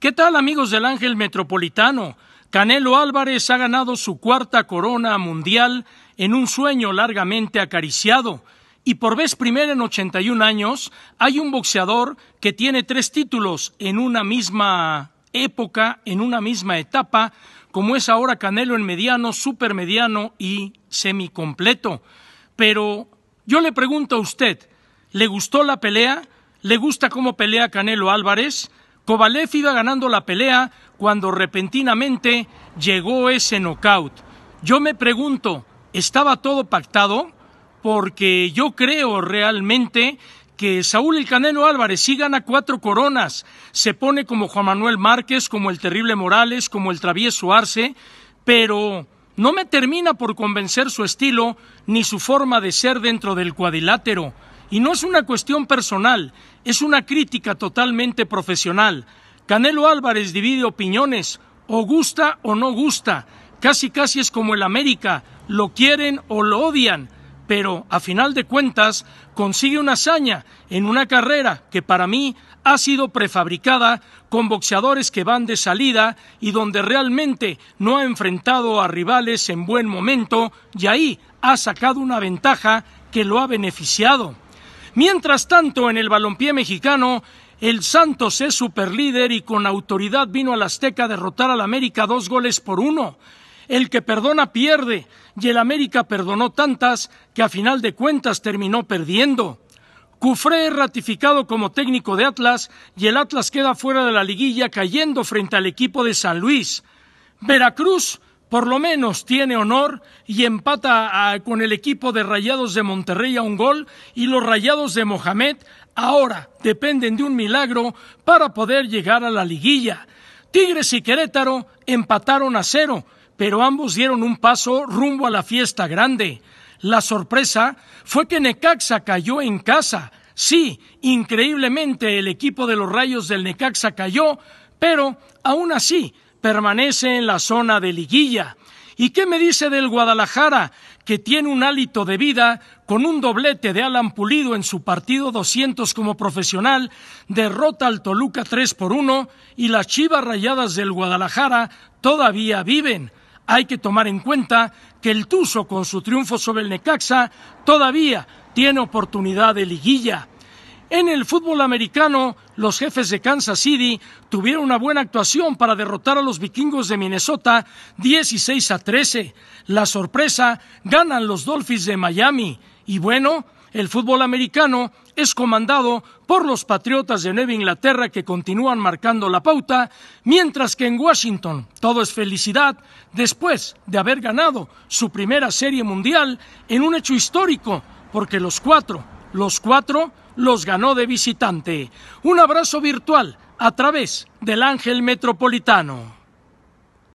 ¿Qué tal amigos del Ángel Metropolitano? Canelo Álvarez ha ganado su cuarta corona mundial en un sueño largamente acariciado. Y por vez primera en 81 años hay un boxeador que tiene tres títulos en una misma época, en una misma etapa, como es ahora Canelo en mediano, supermediano y semicompleto. Pero yo le pregunto a usted, ¿le gustó la pelea? ¿Le gusta cómo pelea Canelo Álvarez? Kovalev iba ganando la pelea cuando repentinamente llegó ese nocaut. Yo me pregunto, ¿estaba todo pactado? Porque yo creo realmente que Saúl El Canelo Álvarez sí gana cuatro coronas, se pone como Juan Manuel Márquez, como el terrible Morales, como el travieso Arce, pero no me termina por convencer su estilo ni su forma de ser dentro del cuadrilátero. Y no es una cuestión personal, es una crítica totalmente profesional. Canelo Álvarez divide opiniones, o gusta o no gusta, casi casi es como el América, lo quieren o lo odian, pero a final de cuentas consigue una hazaña en una carrera que para mí ha sido prefabricada con boxeadores que van de salida y donde realmente no ha enfrentado a rivales en buen momento y ahí ha sacado una ventaja que lo ha beneficiado. Mientras tanto, en el balompié mexicano, el Santos es superlíder y con autoridad vino al Azteca a derrotar al América dos goles por uno. El que perdona pierde, y el América perdonó tantas que a final de cuentas terminó perdiendo. Cufré ratificado como técnico de Atlas y el Atlas queda fuera de la liguilla cayendo frente al equipo de San Luis. Veracruz por lo menos tiene honor y empata ah, con el equipo de Rayados de Monterrey a un gol y los Rayados de Mohamed ahora dependen de un milagro para poder llegar a la liguilla. Tigres y Querétaro empataron a cero, pero ambos dieron un paso rumbo a la fiesta grande. La sorpresa fue que Necaxa cayó en casa. Sí, increíblemente el equipo de los Rayos del Necaxa cayó, pero aún así permanece en la zona de liguilla. ¿Y qué me dice del Guadalajara, que tiene un hálito de vida con un doblete de Alan Pulido en su partido 200 como profesional, derrota al Toluca 3 por 1 y las Chivas Rayadas del Guadalajara todavía viven? Hay que tomar en cuenta que el Tuzo con su triunfo sobre el Necaxa todavía tiene oportunidad de liguilla. En el fútbol americano, los jefes de Kansas City tuvieron una buena actuación para derrotar a los vikingos de Minnesota 16 a 13. La sorpresa ganan los Dolphins de Miami. Y bueno, el fútbol americano es comandado por los Patriotas de Nueva Inglaterra que continúan marcando la pauta, mientras que en Washington todo es felicidad después de haber ganado su primera serie mundial en un hecho histórico, porque los cuatro los cuatro los ganó de visitante. Un abrazo virtual a través del Ángel Metropolitano.